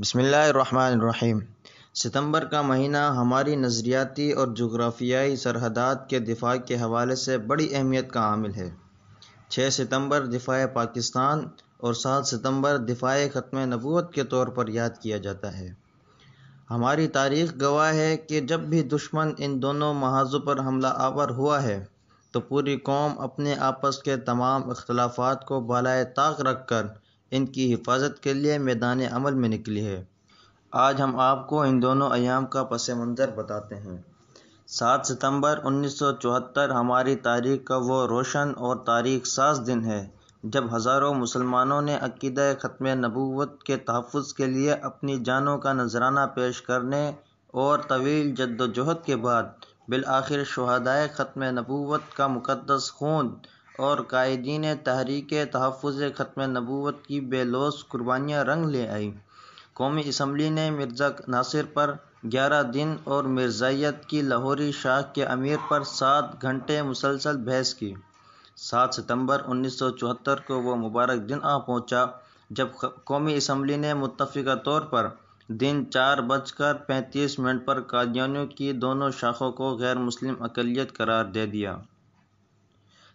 बसमीम सितंबर का महीना हमारी नज़रियाती और जोग्राफियाई सरहदात के दिफा के हवाले से बड़ी अहमियत का आमिल है छः सितंबर दिफा पाकिस्तान और सात सितंबर दिफा ख़त्म नबूत के तौर पर याद किया जाता है हमारी तारीख गवाह है कि जब भी दुश्मन इन दोनों महाजों पर हमला आवर हुआ है तो पूरी कौम अपने आपस के तमाम अख्तलाफात को बालाए ताक रख कर इनकी हिफाज़त के लिए मैदान अमल में निकली है आज हम आपको इन दोनों अयाम का पस मंज़र बताते हैं सात सितंबर 1974 हमारी तारीख का वो रोशन और तारीख साज दिन है जब हज़ारों मुसलमानों ने अकद ख़त्म नबूवत के तहफ़ के लिए अपनी जानों का नजराना पेश करने और तवील जद्दोजहद के बाद बिल आखिर शहदाय ख़त्म नबूवत का मुकदस खून और कायदीन तहरीक तहफ ख़त्म नबूत की बेलोस कुर्बानियाँ रंग ले आई कौमी इसम्बली ने मिर्ज़ा नासिर पर ग्यारह दिन और मिर्ज़ाइत की लाहौरी शाह के अमीर पर सात घंटे मुसलसल बहस की सात सितंबर उन्नीस सौ चौहत्तर को वह मुबारक दिन आ पहुंचा जब कौमी इसम्बली ने मुतफ़ा तौर पर दिन चार बजकर पैंतीस मिनट पर कादियों की दोनों शाखों को गैर मुस्लिम अकलीत करार दे दिया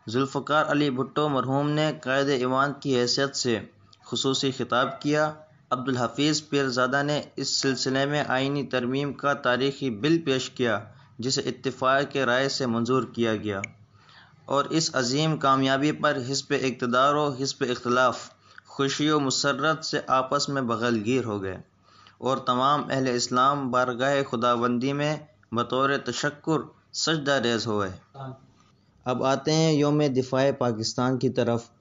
जुल्फ़िकार अली भुट्टो मरहूम ने कायद ईवान की हैसियत से खसूसी खिताब किया अब्दुल हफीज़ पीरजादा ने इस सिलसिले में आइनी तरमीम का तारीखी बिल पेश किया जिसे इतफ़ाक़ के राय से मंजूर किया गया और इस अजीम कामयाबी पर हिस्ब इकतदार व हिस्ब इख्तलाफ खुशी व मसरत से आपस में बगलगीर हो गए और तमाम अहल इस्लाम बारगाह खुदाबंदी में बतौर तशक् सजदा रेज गए अब आते हैं योम दिफा पाकिस्तान की तरफ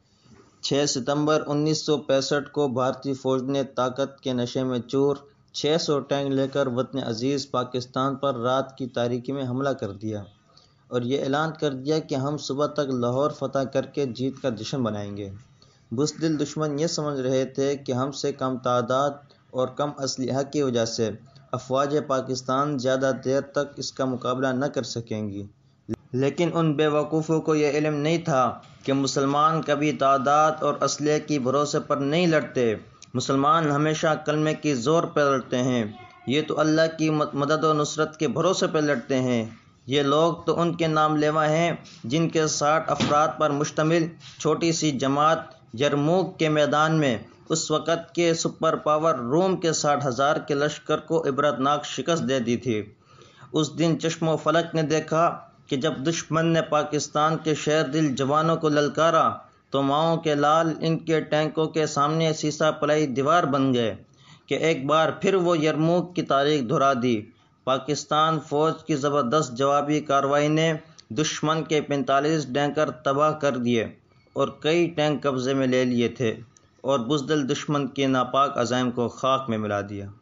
6 सितंबर 1965 को भारतीय फ़ौज ने ताकत के नशे में चूर 600 टैंक लेकर वतन अजीज़ पाकिस्तान पर रात की तारीखी में हमला कर दिया और ये ऐलान कर दिया कि हम सुबह तक लाहौर फतह करके जीत का जश्न मनाएंगे बुजदिल दुश्मन ये समझ रहे थे कि हमसे कम तादाद और कम असलह की वजह से अफवाज पाकिस्तान ज़्यादा देर तक इसका मुकाबला न कर सकेंगी लेकिन उन बेवकूफ़ों को यह इल्म नहीं था कि मुसलमान कभी तादाद और असले की भरोसे पर नहीं लड़ते मुसलमान हमेशा कलमे की ज़ोर पर लड़ते हैं ये तो अल्लाह की मदद और नुसरत के भरोसे पर लड़ते हैं ये लोग तो उनके नाम लेवा हैं जिनके साठ अफराद पर मुश्तमिल छोटी सी जमात जरमूग के मैदान में उस वक़्त के सुपर पावर रोम के साठ हज़ार के लश्कर को इबरतनाक शिकस्त दे दी थी उस दिन चश्मो फलक ने देखा कि जब दुश्मन ने पाकिस्तान के शहर दिल जवानों को ललकारा तो माओ के लाल इनके टैंकों के सामने सीसा पलाई दीवार बन गए कि एक बार फिर वो यरमूक की तारीख दोहरा दी पाकिस्तान फ़ौज की ज़बरदस्त जवाबी कार्रवाई ने दुश्मन के 45 टैंकर तबाह कर दिए और कई टैंक कब्ज़े में ले लिए थे और बुजदल दुश्मन के नापाक अजाइम को खाक में मिला दिया